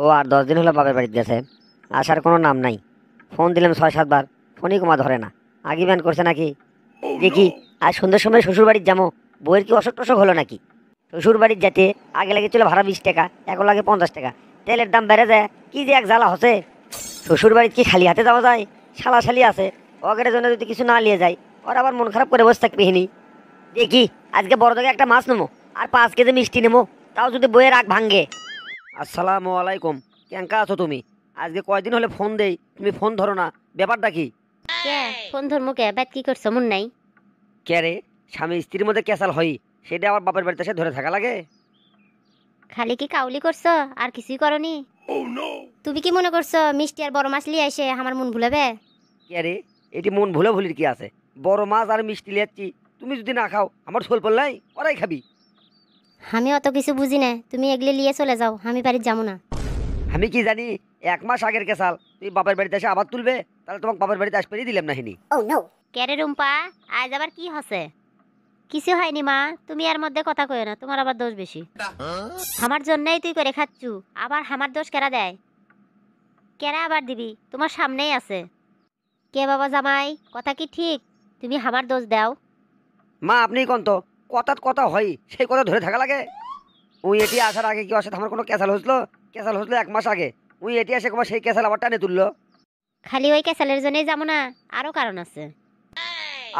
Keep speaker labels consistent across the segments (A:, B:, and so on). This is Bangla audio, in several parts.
A: ও আর দশ দিন হলো বাপের বাড়িতে গেছে আসার কোনো নাম নাই ফোন দিলাম ছয় সাতবার ফোনই কমা ধরে না আগে ব্যান করছে নাকি দেখি আর সন্ধ্যের সময় শ্বশুর বাড়ির যাবো বইয়ের কি অসুখ টসুখ হলো নাকি শ্বশুর বাড়ির যেতে আগে লাগে চলে ভাড়া বিশ টাকা এখন লাগে পঞ্চাশ টাকা তেলের দাম বেড়ে যায় কি যে এক জ্বালা হচ্ছে শ্বশুর বাড়ির কি খালি হাতে যাওয়া যায় শালা শালি আছে অগের জন্য যদি কিছু না নিয়ে যায় ওর আবার মন খারাপ করে বসে থাকবে হিনি দেখি আজকে বড় জায়গায় একটা মাছ নেবো আর পাঁচ কেজি মিষ্টি নেবো তাও যদি বইয়ের আগ ভাঙ্গে আসসালামু আলাইকুম কেঙ্কা আছো তুমি আজকে কয়দিন হলে ফোন দেই তুমি ফোন ধরো না ব্যাপারটা কি
B: কে ফোন ধর্ম কে ব্যাপার কি করছো মন নাই
A: কে রে স্বামী স্ত্রীর মধ্যে কেসাল হয় সেটা আমার বাপের বাড়িতে এসে ধরে থাকা লাগে
B: খালি কি কাউলি করছো আর কিছুই করনি oh, তুমি কি মনে করছো মিষ্টি আর বড় মাছ লিয়ে এসে আমার মন ভুলাবে কে রে
A: এটি মন ভুলে ভুলির কি আছে বড় মাছ আর মিষ্টি লিয়াচ্ছি তুমি যদি না খাও আমার ফল নাই
B: ওরাই খাবি আমি অত কিছু বুঝি না তুমি এগুলি নিয়ে চলে যাও আমি বাড়ি যাবো না
A: আমি কি জানি এক মাস আগের কেসাল তুমি বাপের বাড়িতে এসে আবার তুলবে তাহলে তোমাকে বাপের বাড়িতে আসবেই
B: দিলাম না হিনি ও oh, নো কেরে রুম্পা আজ আবার কি হসে কিছু হয়নি মা তুমি এর মধ্যে কথা কইও না তোমার আবার দোষ বেশি আমার জন্যই তুই করে খাচ্ছু আবার আমার দোষ কেরা দেয় কেরা আবার দিবি তোমার সামনেই আছে কে বাবা জামাই কথা কি ঠিক তুমি আমার দোষ দাও মা আপনি কোন তো কথাত
A: কথা হয় সেই কথা ধরে থাকা লাগে উই এটি আসার আগে কি অসাথে আমার কোনো ক্যাসাল হসলো ক্যাসাল হসলো এক মাস আগে উই এটি আসে কবার সেই ক্যাসাল আবার টানে তুললো খালি ওই ক্যাসালের জন্যই যাবো না আরও কারণ আছে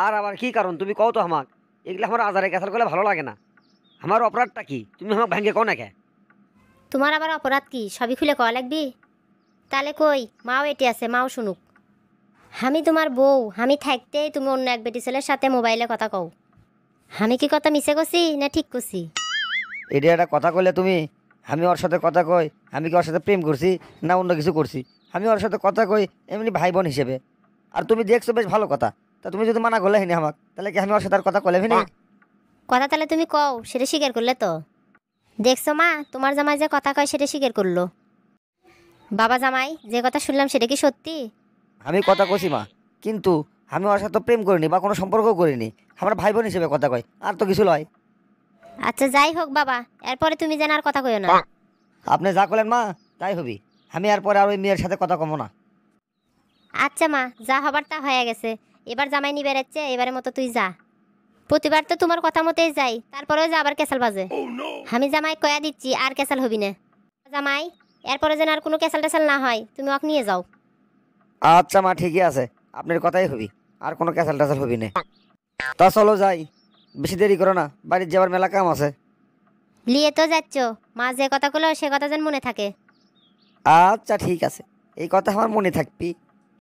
A: আর আবার কি কারণ তুমি কও তো আমাক এগুলো আমার আজারে ক্যাসাল করলে ভালো লাগে না আমার অপরাধটা কি তুমি আমাকে ভেঙে কও না
B: তোমার আবার অপরাধ কি সবই খুলে কওয়া লাগবি তাহলে কই মাও এটি আছে মাও শুনুক আমি তোমার বউ আমি থাকতেই তুমি অন্য এক বেটি ছেলের সাথে মোবাইলে কথা কও আমি কি কথা মিশে করছি না ঠিক করছি
A: এটা একটা কথা কইলে তুমি আমি ওর সাথে কথা কই আমি কি ওর সাথে প্রেম করছি না অন্য কিছু করছি আমি ওর সাথে কথা কই এমনি ভাই বোন হিসেবে আর তুমি
B: দেখছো বেশ ভালো কথা তা তুমি যদি মানা করলে হিনি আমাক তাহলে কি আমি ওর সাথে আর কথা কলে হিনি কথা তাহলে তুমি কও সেটা স্বীকার করলে তো দেখছো মা তোমার জামাই যে কথা কয় সেটা স্বীকার করলো বাবা জামাই যে কথা শুনলাম সেটা কি সত্যি
A: আমি কথা কছি মা কিন্তু আমি ওর সাথে প্রেম করিনি বা কোনো সম্পর্ক করিনি আমার ভাই বোন হিসেবে কথা কয় আর তো কিছু নয়
B: আচ্ছা যাই হোক বাবা এরপরে তুমি যেন আর কথা কইও না
A: আপনি যা করলেন মা তাই হবি আমি আর পরে আর ওই মেয়ের সাথে কথা কমো না
B: আচ্ছা মা যা হবার তা হয়ে গেছে এবার জামাই নিয়ে বেড়াচ্ছে এবারের মতো তুই যা প্রতিবার তো তোমার কথা মতেই যাই তারপরেও যা আবার ক্যাসাল বাজে oh, আমি জামাই কয়া দিচ্ছি আর ক্যাসাল হবি না জামাই এরপরে যেন আর কোনো ক্যাসাল ট্যাসাল না হয় তুমি ওকে নিয়ে যাও
A: আচ্ছা মা ঠিকই আছে আপনার কথাই হবি আর কোনো ক্যাসাল ট্যাসাল হবি না তা চলো যাই বেশি দেরি করো না বাড়ির যাওয়ার মেলা কাম আছে
B: লিয়ে তো যাচ্ছ মা যে কথাগুলো সে কথা যেন মনে থাকে
A: আচ্ছা ঠিক আছে এই কথা আমার মনে থাকবি